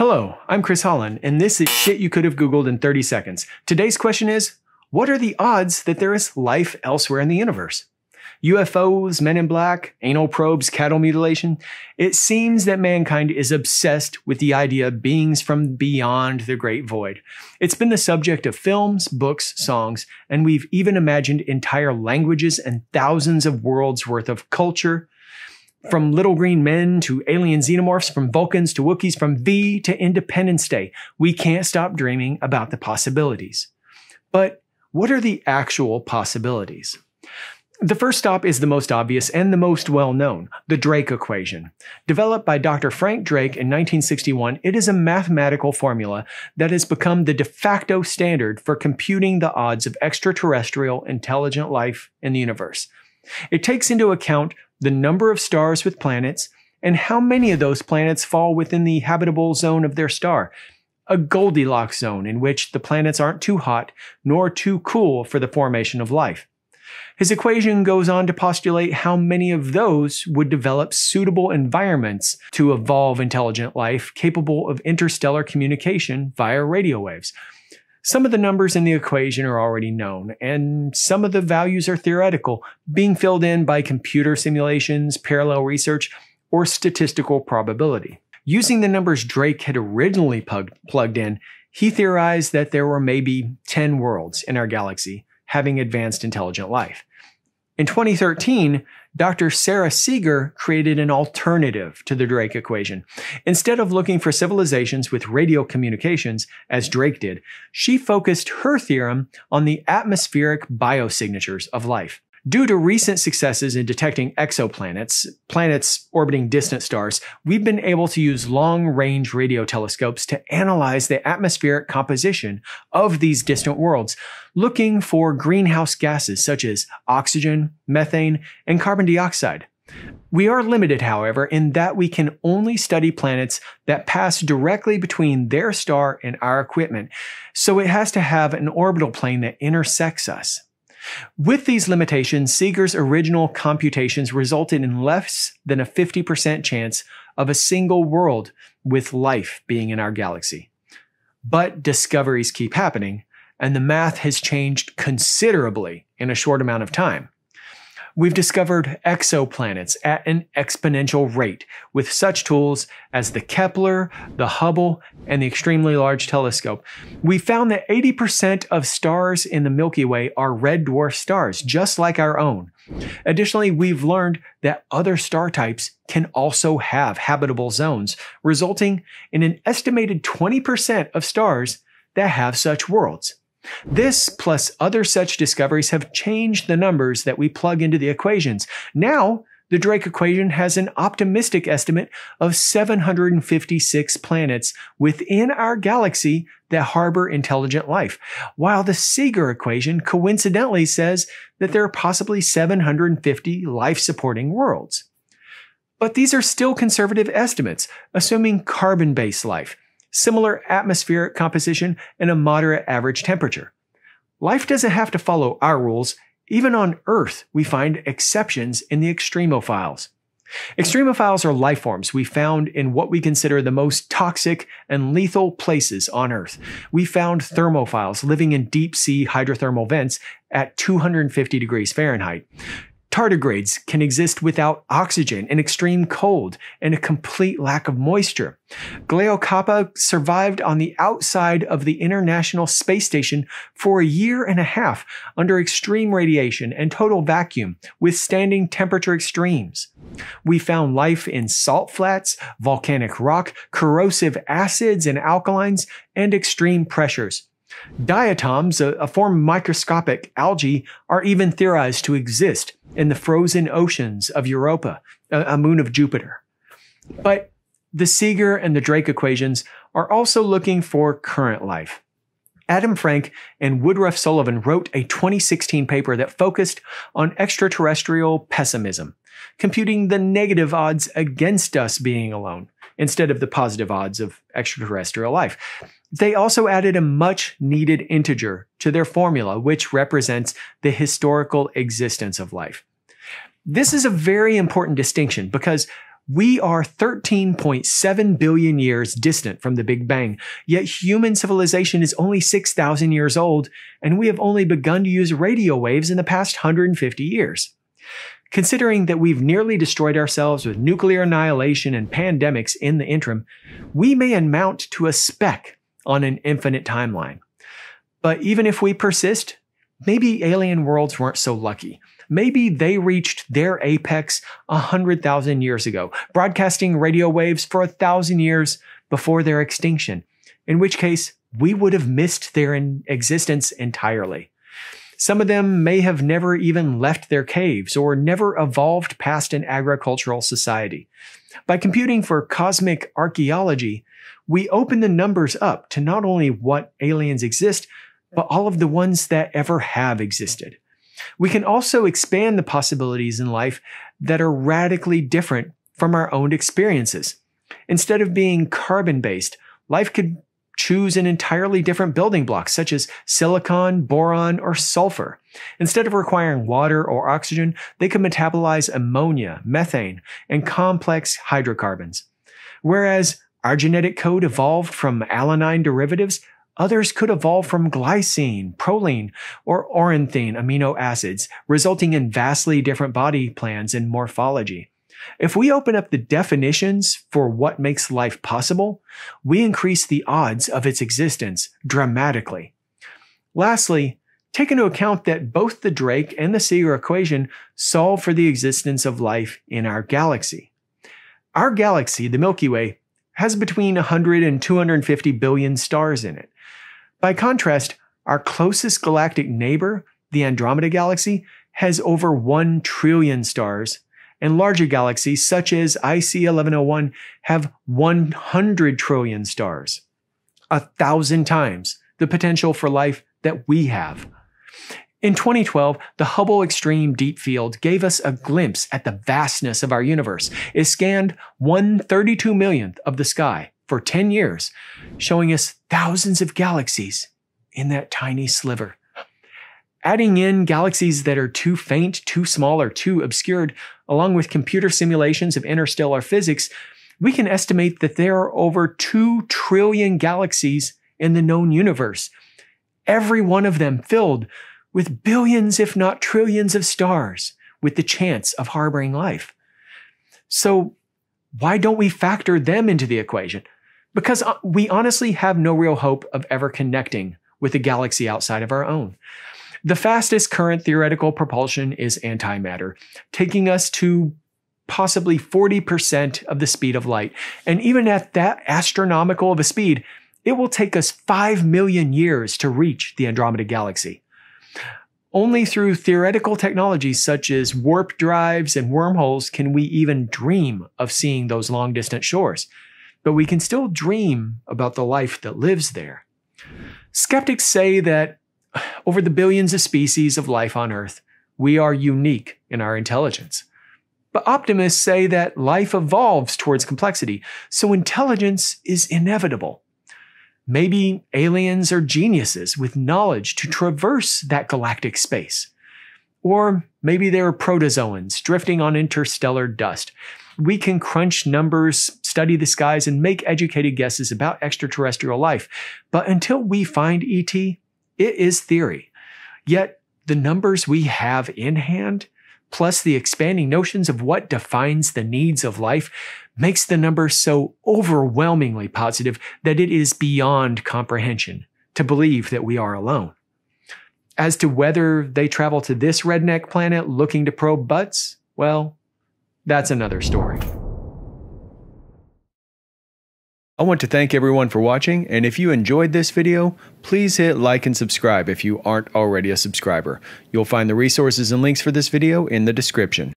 Hello, I'm Chris Holland, and this is Shit You Could Have Googled in 30 Seconds. Today's question is What are the odds that there is life elsewhere in the universe? UFOs, men in black, anal probes, cattle mutilation. It seems that mankind is obsessed with the idea of beings from beyond the great void. It's been the subject of films, books, songs, and we've even imagined entire languages and thousands of worlds worth of culture, from little green men to alien xenomorphs, from Vulcans to Wookiees, from V to Independence Day, we can't stop dreaming about the possibilities. But what are the actual possibilities? The first stop is the most obvious and the most well known, the Drake equation. Developed by Dr. Frank Drake in 1961, it is a mathematical formula that has become the de facto standard for computing the odds of extraterrestrial intelligent life in the universe. It takes into account the number of stars with planets, and how many of those planets fall within the habitable zone of their star. A Goldilocks zone in which the planets aren't too hot nor too cool for the formation of life. His equation goes on to postulate how many of those would develop suitable environments to evolve intelligent life capable of interstellar communication via radio waves. Some of the numbers in the equation are already known, and some of the values are theoretical, being filled in by computer simulations, parallel research, or statistical probability. Using the numbers Drake had originally plugged in, he theorized that there were maybe 10 worlds in our galaxy having advanced intelligent life. In 2013, Dr. Sarah Seeger created an alternative to the Drake equation. Instead of looking for civilizations with radio communications, as Drake did, she focused her theorem on the atmospheric biosignatures of life. Due to recent successes in detecting exoplanets, planets orbiting distant stars, we've been able to use long range radio telescopes to analyze the atmospheric composition of these distant worlds, looking for greenhouse gases such as oxygen, methane, and carbon dioxide. We are limited, however, in that we can only study planets that pass directly between their star and our equipment, so it has to have an orbital plane that intersects us. With these limitations, Seeger's original computations resulted in less than a 50% chance of a single world with life being in our galaxy. But discoveries keep happening, and the math has changed considerably in a short amount of time. We've discovered exoplanets at an exponential rate with such tools as the Kepler, the Hubble, and the Extremely Large Telescope. We found that 80% of stars in the Milky Way are red dwarf stars, just like our own. Additionally, we've learned that other star types can also have habitable zones, resulting in an estimated 20% of stars that have such worlds. This plus other such discoveries have changed the numbers that we plug into the equations. Now, the Drake equation has an optimistic estimate of 756 planets within our galaxy that harbor intelligent life, while the Seeger equation coincidentally says that there are possibly 750 life supporting worlds. But these are still conservative estimates, assuming carbon based life similar atmospheric composition, and a moderate average temperature. Life doesn't have to follow our rules. Even on Earth, we find exceptions in the extremophiles. Extremophiles are life forms we found in what we consider the most toxic and lethal places on Earth. We found thermophiles living in deep sea hydrothermal vents at 250 degrees Fahrenheit. Tardigrades can exist without oxygen in extreme cold and a complete lack of moisture. Glaeocapa survived on the outside of the International Space Station for a year and a half under extreme radiation and total vacuum, withstanding temperature extremes. We found life in salt flats, volcanic rock, corrosive acids and alkalines, and extreme pressures. Diatoms, a, a form of microscopic algae, are even theorized to exist in the frozen oceans of Europa, a, a moon of Jupiter. But the Seeger and the Drake equations are also looking for current life. Adam Frank and Woodruff Sullivan wrote a 2016 paper that focused on extraterrestrial pessimism, computing the negative odds against us being alone, instead of the positive odds of extraterrestrial life. They also added a much needed integer to their formula, which represents the historical existence of life. This is a very important distinction because we are 13.7 billion years distant from the Big Bang, yet human civilization is only 6,000 years old, and we have only begun to use radio waves in the past 150 years. Considering that we've nearly destroyed ourselves with nuclear annihilation and pandemics in the interim, we may amount to a speck on an infinite timeline. But even if we persist, maybe alien worlds weren't so lucky. Maybe they reached their apex 100,000 years ago, broadcasting radio waves for a thousand years before their extinction, in which case we would have missed their existence entirely. Some of them may have never even left their caves or never evolved past an agricultural society. By computing for cosmic archaeology, we open the numbers up to not only what aliens exist, but all of the ones that ever have existed. We can also expand the possibilities in life that are radically different from our own experiences. Instead of being carbon based, life could choose an entirely different building block, such as silicon, boron, or sulfur. Instead of requiring water or oxygen, they could metabolize ammonia, methane, and complex hydrocarbons. Whereas our genetic code evolved from alanine derivatives, Others could evolve from glycine, proline, or oranthine amino acids, resulting in vastly different body plans and morphology. If we open up the definitions for what makes life possible, we increase the odds of its existence dramatically. Lastly, take into account that both the Drake and the Seeger equation solve for the existence of life in our galaxy. Our galaxy, the Milky Way, has between 100 and 250 billion stars in it. By contrast, our closest galactic neighbor, the Andromeda Galaxy, has over 1 trillion stars and larger galaxies such as IC 1101 have 100 trillion stars, a thousand times the potential for life that we have. In 2012, the Hubble Extreme Deep Field gave us a glimpse at the vastness of our universe. It scanned 132 millionth of the sky for 10 years, showing us thousands of galaxies in that tiny sliver. Adding in galaxies that are too faint, too small, or too obscured along with computer simulations of interstellar physics, we can estimate that there are over 2 trillion galaxies in the known universe, every one of them filled with billions, if not trillions, of stars with the chance of harboring life. So, why don't we factor them into the equation? Because uh, we honestly have no real hope of ever connecting with a galaxy outside of our own. The fastest current theoretical propulsion is antimatter, taking us to possibly 40% of the speed of light. And even at that astronomical of a speed, it will take us 5 million years to reach the Andromeda Galaxy. Only through theoretical technologies such as warp drives and wormholes can we even dream of seeing those long distance shores. But we can still dream about the life that lives there. Skeptics say that over the billions of species of life on Earth, we are unique in our intelligence. But optimists say that life evolves towards complexity, so intelligence is inevitable. Maybe aliens are geniuses with knowledge to traverse that galactic space. Or maybe they are protozoans drifting on interstellar dust. We can crunch numbers, study the skies, and make educated guesses about extraterrestrial life. But until we find ET, it is theory. Yet the numbers we have in hand, plus the expanding notions of what defines the needs of life, makes the number so overwhelmingly positive that it is beyond comprehension to believe that we are alone. As to whether they travel to this redneck planet looking to probe butts, well, that's another story. I want to thank everyone for watching, and if you enjoyed this video, please hit like and subscribe if you aren't already a subscriber. You'll find the resources and links for this video in the description.